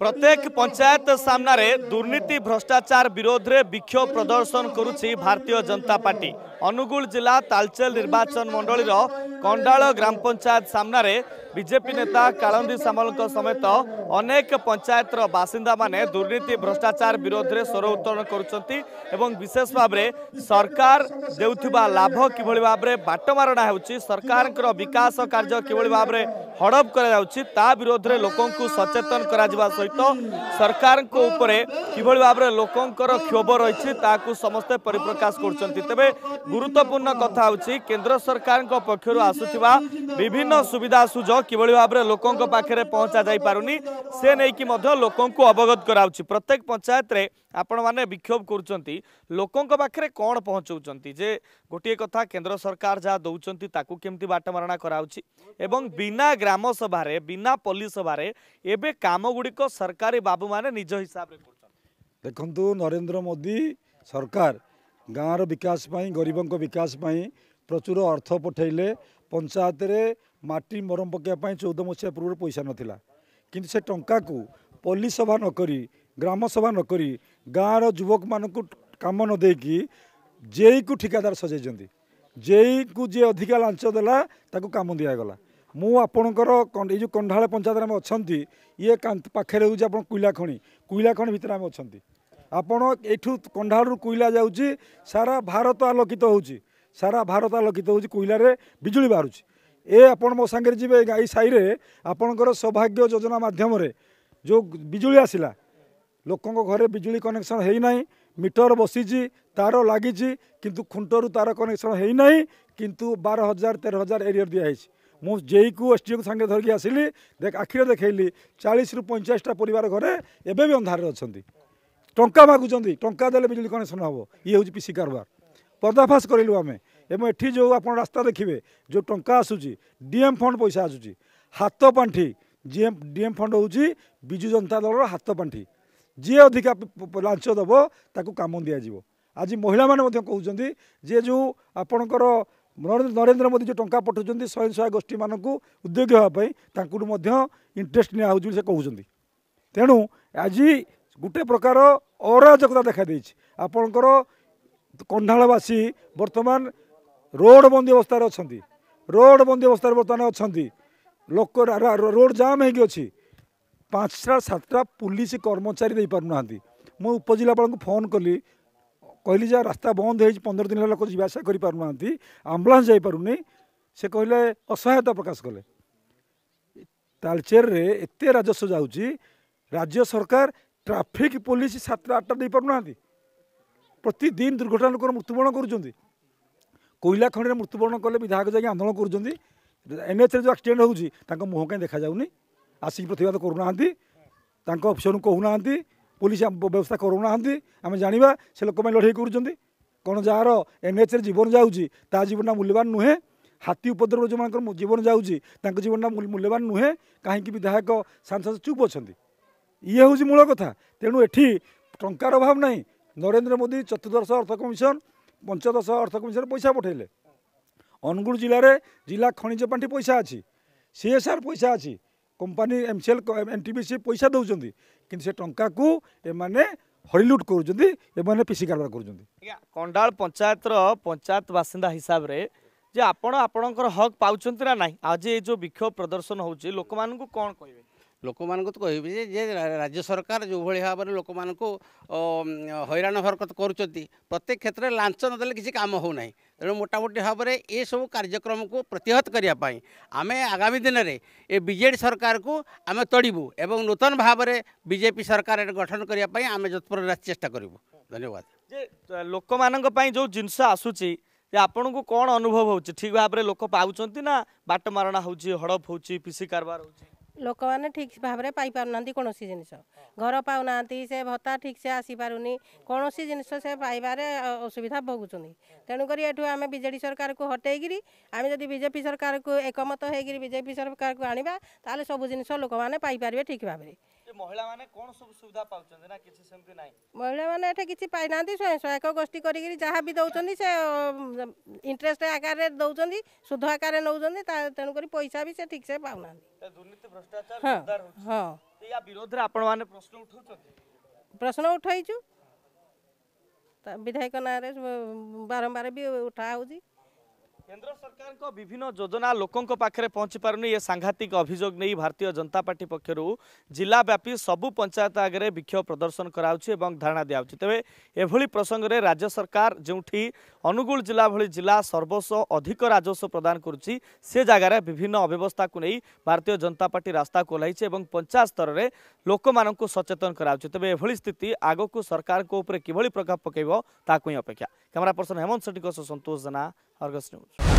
প্রত্যেক পঞ্চায়েত সামনারে দুর্নীতি ভ্রষ্টাচার বিরোধে বিক্ষোভ প্রদর্শন করুছি ভারতীয় জনতা পার্টি ଅନୁଗୁଳ ଜିଲ୍ଲା ତାଳଚେଲ ନିର୍ବାଚନ ମଣ୍ଡଳୀର କଣ୍ଡାଳ ଗ୍ରାମ ପଞ୍ଚାୟତ ସାମ୍ନାରେ ବିଜେପି ନେତା କାଳନ୍ଦି ସାମଲଙ୍କ ସମେତ ଅନେକ ପଞ୍ଚାୟତର ବାସିନ୍ଦାମାନେ ଦୁର୍ନୀତି ଭ୍ରଷ୍ଟାଚାର ବିରୋଧରେ ସ୍ୱର ଉତ୍ତୋଳନ କରୁଛନ୍ତି ଏବଂ ବିଶେଷ ଭାବରେ ସରକାର ଦେଉଥିବା ଲାଭ କିଭଳି ଭାବରେ ବାଟମାରଣା ହେଉଛି ସରକାରଙ୍କର ବିକାଶ କାର୍ଯ୍ୟ କିଭଳି ଭାବରେ ହଡ଼ପ କରାଯାଉଛି ତା ବିରୋଧରେ ଲୋକଙ୍କୁ ସଚେତନ କରାଯିବା ସହିତ ସରକାରଙ୍କ ଉପରେ କିଭଳି ଭାବରେ ଲୋକଙ୍କର କ୍ଷୋଭ ରହିଛି ତାହାକୁ ସମସ୍ତେ ପରିପ୍ରକାଶ କରୁଛନ୍ତି ତେବେ ଗୁରୁତ୍ୱପୂର୍ଣ୍ଣ କଥା ହେଉଛି କେନ୍ଦ୍ର ସରକାରଙ୍କ ପକ୍ଷରୁ ଆସୁଥିବା ବିଭିନ୍ନ ସୁବିଧା ସୁଯୋଗ କିଭଳି ଭାବରେ ଲୋକଙ୍କ ପାଖରେ ପହଞ୍ଚା ଯାଇପାରୁନି ସେ ନେଇକି ମଧ୍ୟ ଲୋକଙ୍କୁ ଅବଗତ କରାଉଛି ପ୍ରତ୍ୟେକ ପଞ୍ଚାୟତରେ ଆପଣମାନେ ବିକ୍ଷୋଭ କରୁଛନ୍ତି ଲୋକଙ୍କ ପାଖରେ କ'ଣ ପହଞ୍ଚଉଛନ୍ତି ଯେ ଗୋଟିଏ କଥା କେନ୍ଦ୍ର ସରକାର ଯାହା ଦେଉଛନ୍ତି ତାକୁ କେମିତି ବାଟମାରଣା କରାଉଛି ଏବଂ ବିନା ଗ୍ରାମସଭାରେ ବିନା ପଲ୍ଲୀ ସଭାରେ ଏବେ କାମଗୁଡ଼ିକ ସରକାରୀ ବାବୁମାନେ ନିଜ ହିସାବରେ କରୁଛନ୍ତି ଦେଖନ୍ତୁ ନରେନ୍ଦ୍ର ମୋଦି ସରକାର ଗାଁର ବିକାଶ ପାଇଁ ଗରିବଙ୍କ ବିକାଶ ପାଇଁ ପ୍ରଚୁର ଅର୍ଥ ପଠାଇଲେ ପଞ୍ଚାୟତରେ ମାଟି ମରମ ପକାଇବା ପାଇଁ ଚଉଦ ମସିହା ପୂର୍ବରୁ ପଇସା ନଥିଲା କିନ୍ତୁ ସେ ଟଙ୍କାକୁ ପଲ୍ଲୀସଭା ନକରି ଗ୍ରାମସଭା ନକରି ଗାଁର ଯୁବକମାନଙ୍କୁ କାମ ନ ଦେଇକି ଜେଇକୁ ଠିକାଦାର ସଜାଇଛନ୍ତି ଜେଇକୁ ଯିଏ ଅଧିକା ଲାଞ୍ଚ ଦେଲା ତାକୁ କାମ ଦିଆଗଲା ମୁଁ ଆପଣଙ୍କର ଏଇ ଯେଉଁ କଣ୍ଢାଳ ପଞ୍ଚାୟତରେ ଆମେ ଅଛନ୍ତି ଇଏ ପାଖରେ ହେଉଛି ଆପଣ କୋଇଲା ଖଣି କୋଇଲା ଖଣି ଭିତରେ ଆମେ ଅଛନ୍ତି ଆପଣ ଏଠୁ କନ୍ଧାଳରୁ କୋଇଲା ଯାଉଛି ସାରା ଭାରତ ଆଲୋକିତ ହେଉଛି ସାରା ଭାରତ ଆଲୋକିତ ହେଉଛି କୋଇଲାରେ ବିଜୁଳି ବାହାରୁଛି ଏ ଆପଣ ମୋ ସାଙ୍ଗରେ ଯିବେ ଏଇ ସାହିରେ ଆପଣଙ୍କର ସୌଭାଗ୍ୟ ଯୋଜନା ମାଧ୍ୟମରେ ଯେଉଁ ବିଜୁଳି ଆସିଲା ଲୋକଙ୍କ ଘରେ ବିଜୁଳି କନେକ୍ସନ୍ ହେଇନାହିଁ ମିଟର ବସିଛି ତାର ଲାଗିଛି କିନ୍ତୁ ଖୁଣ୍ଟରୁ ତାର କନେକ୍ସନ୍ ହେଇନାହିଁ କିନ୍ତୁ ବାର ହଜାର ତେର ହଜାର ଏରିଅର ଦିଆହେଇଛି ମୁଁ ଜେଇକୁ ଏସ୍ଡିଓକୁ ସାଙ୍ଗରେ ଧରିକି ଆସିଲି ଆଖିରେ ଦେଖେଇଲି ଚାଳିଶରୁ ପଇଁଚାଳିଶଟା ପରିବାର ଘରେ ଏବେ ବି ଅନ୍ଧାରରେ ଅଛନ୍ତି ଟଙ୍କା ମାଗୁଛନ୍ତି ଟଙ୍କା ଦେଲେ ବିଜୁଳି କନେକ୍ସନ୍ ହେବ ଇଏ ହେଉଛି ପିସି କାରବାର ପର୍ଦ୍ଦାଫାସ କରିଲୁ ଆମେ ଏବଂ ଏଠି ଯେଉଁ ଆପଣ ରାସ୍ତା ଦେଖିବେ ଯେଉଁ ଟଙ୍କା ଆସୁଛି ଡିଏମ୍ ଫଣ୍ଡ ପଇସା ଆସୁଛି ହାତ ପାଣ୍ଠି ଯିଏ ଡିଏମ୍ ଫଣ୍ଡ ହେଉଛି ବିଜୁ ଜନତା ଦଳର ହାତ ପାଣ୍ଠି ଯିଏ ଅଧିକା ଲାଞ୍ଚ ଦେବ ତାକୁ କାମ ଦିଆଯିବ ଆଜି ମହିଳାମାନେ ମଧ୍ୟ କହୁଛନ୍ତି ଯେ ଯେଉଁ ଆପଣଙ୍କର ନରେନ୍ଦ୍ର ମୋଦି ଯେଉଁ ଟଙ୍କା ପଠାଉଛନ୍ତି ସ୍ୱୟଂ ସହାୟକ ଗୋଷ୍ଠୀମାନଙ୍କୁ ଉଦ୍ୟୋଗୀ ହେବା ପାଇଁ ତାଙ୍କଠୁ ମଧ୍ୟ ଇଣ୍ଟରେଷ୍ଟ ନିଆହେଉଛି ବୋଲି ସେ କହୁଛନ୍ତି ତେଣୁ ଆଜି ଗୋଟେ ପ୍ରକାର ଅରାଜକତା ଦେଖାଦେଇଛି ଆପଣଙ୍କର କନ୍ଧାଳବାସୀ ବର୍ତ୍ତମାନ ରୋଡ଼ ବନ୍ଦୀ ଅବସ୍ଥାରେ ଅଛନ୍ତି ରୋଡ଼ ବନ୍ଦୀ ଅବସ୍ଥାରେ ବର୍ତ୍ତମାନ ଅଛନ୍ତି ଲୋକ ରୋଡ଼ ଜାମ୍ ହେଇକି ଅଛି ପାଞ୍ଚଟା ସାତଟା ପୁଲିସ କର୍ମଚାରୀ ଦେଇପାରୁନାହାନ୍ତି ମୁଁ ଉପଜିଲ୍ଲାପାଳଙ୍କୁ ଫୋନ୍ କଲି କହିଲି ଯେ ରାସ୍ତା ବନ୍ଦ ହେଇଛି ପନ୍ଦର ଦିନ ହେଲା ଲୋକ ଯିବା ଆସିବା କରିପାରୁନାହାନ୍ତି ଆମ୍ବୁଲାନ୍ସ ଯାଇପାରୁନି ସେ କହିଲେ ଅସହାୟତା ପ୍ରକାଶ କଲେ ତାଳଚେରରେ ଏତେ ରାଜସ୍ୱ ଯାଉଛି ରାଜ୍ୟ ସରକାର ট্রাফিক পুলিশ সাতটা আটটা দিয়ে দেইপারুনা প্রতিদিন দুর্ঘটনা লোক মৃত্যুবরণ করছেন কইলা খনিরে মৃত্যুবরণ কলে বিধায়ক যাই আন্দোলন করছেন এনএচরে যে আক্সিডেন্ট হচ্ছে তাঁর মুহ কাই দেখা যাওনি আসি প্রতিবাদ করু না তাঁর অফিসর কু না পুলিশ ব্যবস্থা করু না আমি জাঁয়া সে লোক লড়াই করছেন কোণ যার এনএচরে জীবন যাচ্ছি তা জীবনটা মূল্যবান নুহে হাতি উপদ্রব যে জীবন যাচ্ছি তাঁর জীবনটা মূল্যবান নুহে কিন্তু বিধায়ক সাংসদ চুপ অনেক ଇଏ ইয়ে ହେଉଛି ମୂଳ କଥା ତେଣୁ ଏଠି ଟଙ୍କାର ଅଭାବ ନାହିଁ ନରେନ୍ଦ୍ର ମୋଦି ଚତୁର୍ଦ୍ଦଶ ଅର୍ଥ କମିଶନ ପଞ୍ଚଦଶ ଅର୍ଥ କମିଶନ ପଇସା ପଠାଇଲେ ଅନୁଗୁଳ ଜିଲ୍ଲାରେ ଜିଲ୍ଲା ଖଣିଜ ପାଣ୍ଠି ପଇସା ଅଛି ସିଏସ୍ଆର୍ ପଇସା ଅଛି কোম্পানি এমসিএল এনটিপিসি পয়সা দৌঁচ কিন্তু সে টঙ্কাকু এমানে হরিলুট করছেন এমানে পিসি কারবার করছেন কন্ডাল পঞ্চায়েতর পঞ্চায়েত বাসিন্দা হিসাবে যে আপন আপনার হক পাচ্ছেন না না আজ এই যে বিক্ষোভ প্রদর্শন হচ্ছে লোক কম কে ଲୋକମାନଙ୍କୁ ତ କହିବି ଯେ ରାଜ୍ୟ ସରକାର ଯେଉଁଭଳି ଭାବରେ ଲୋକମାନଙ୍କୁ ହଇରାଣ ହରକତ କରୁଛନ୍ତି ପ୍ରତ୍ୟେକ କ୍ଷେତ୍ରରେ ଲାଞ୍ଚ ନଦେଲେ କିଛି କାମ ହେଉନାହିଁ ତେଣୁ ମୋଟାମୋଟି ଭାବରେ ଏସବୁ କାର୍ଯ୍ୟକ୍ରମକୁ ପ୍ରତିହତ କରିବା ପାଇଁ ଆମେ ଆଗାମୀ ଦିନରେ ଏ ବିଜେଡ଼ି ସରକାରକୁ ଆମେ ତଡ଼ିବୁ ଏବଂ ନୂତନ ଭାବରେ ବିଜେପି ସରକାର ଗଠନ କରିବା ପାଇଁ ଆମେ ଯତ୍ପର ଚେଷ୍ଟା କରିବୁ ଧନ୍ୟବାଦ ଯେ ଲୋକମାନଙ୍କ ପାଇଁ ଯେଉଁ ଜିନିଷ ଆସୁଛି ଯେ ଆପଣଙ୍କୁ କ'ଣ ଅନୁଭବ ହେଉଛି ଠିକ୍ ଭାବରେ ଲୋକ ପାଉଛନ୍ତି ନା ବାଟମାରଣା ହେଉଛି ହଡ଼ପ ହେଉଛି ପିସି କାରବାର ହେଉଛି ଲୋକମାନେ ଠିକ୍ ଭାବରେ ପାଇପାରୁନାହାନ୍ତି କୌଣସି ଜିନିଷ ଘର ପାଉନାହାନ୍ତି ସେ ଭତ୍ତା ଠିକ୍ସେ ଆସିପାରୁନି କୌଣସି ଜିନିଷ ସେ ପାଇବାରେ ଅସୁବିଧା ଭୋଗୁଛନ୍ତି ତେଣୁକରି ଏଠୁ ଆମେ ବିଜେଡ଼ି ସରକାରକୁ ହଟେଇକିରି ଆମେ ଯଦି ବିଜେପି ସରକାରକୁ ଏକମତ ହେଇକିରି ବିଜେପି ସରକାରକୁ ଆଣିବା ତାହେଲେ ସବୁ ଜିନିଷ ଲୋକମାନେ ପାଇପାରିବେ ଠିକ୍ ଭାବରେ महिला माने कोन सब सुविधा पाउछन महिला माने स्वयं सहायक गोष्ठी करिकरी जहां भी दउचंदी से इंटरेस्ट आकार सुध आकार रे पैसा भी ठीक से पाउ नांदी दुर्नीति प्रश्न उठौछन विधायक नारे बारंबार भी उठा होजी କେନ୍ଦ୍ର ସରକାରଙ୍କ ବିଭିନ୍ନ ଯୋଜନା ଲୋକଙ୍କ ପାଖରେ ପହଞ୍ଚି ପାରୁନି ଏ ସାଂଘାତିକ ଅଭିଯୋଗ ନେଇ ଭାରତୀୟ ଜନତା ପାର୍ଟି ପକ୍ଷରୁ ଜିଲ୍ଲାବ୍ୟାପୀ ସବୁ ପଞ୍ଚାୟତ ଆଗରେ ବିକ୍ଷୋଭ ପ୍ରଦର୍ଶନ କରାଯାଉଛି ଏବଂ ଧାରଣା ଦିଆଯାଉଛି ତେବେ ଏଭଳି ପ୍ରସଙ୍ଗରେ ରାଜ୍ୟ ସରକାର ଯେଉଁଠି ଅନୁଗୁଳ ଜିଲ୍ଲା ଭଳି ଜିଲ୍ଲା ସର୍ବସ୍ୱ ଅଧିକ ରାଜସ୍ୱ ପ୍ରଦାନ କରୁଛି ସେ ଜାଗାରେ ବିଭିନ୍ନ ଅବ୍ୟବସ୍ଥାକୁ ନେଇ ଭାରତୀୟ ଜନତା ପାର୍ଟି ରାସ୍ତାକୁ ଓହ୍ଲାଇଛି ଏବଂ ପଞ୍ଚାୟତ ସ୍ତରରେ ଲୋକମାନଙ୍କୁ ସଚେତନ କରାଯାଉଛି ତେବେ ଏଭଳି ସ୍ଥିତି ଆଗକୁ ସରକାରଙ୍କ ଉପରେ କିଭଳି ପ୍ରଭାବ ପକାଇବ ତାହାକୁ ହିଁ ଅପେକ୍ଷା କ୍ୟାମେରା ପର୍ସନ୍ ହେମନ୍ତ ସେଠୀଙ୍କ ସହ ସନ୍ତୋଷ ଜେନା अर्घ न्यूज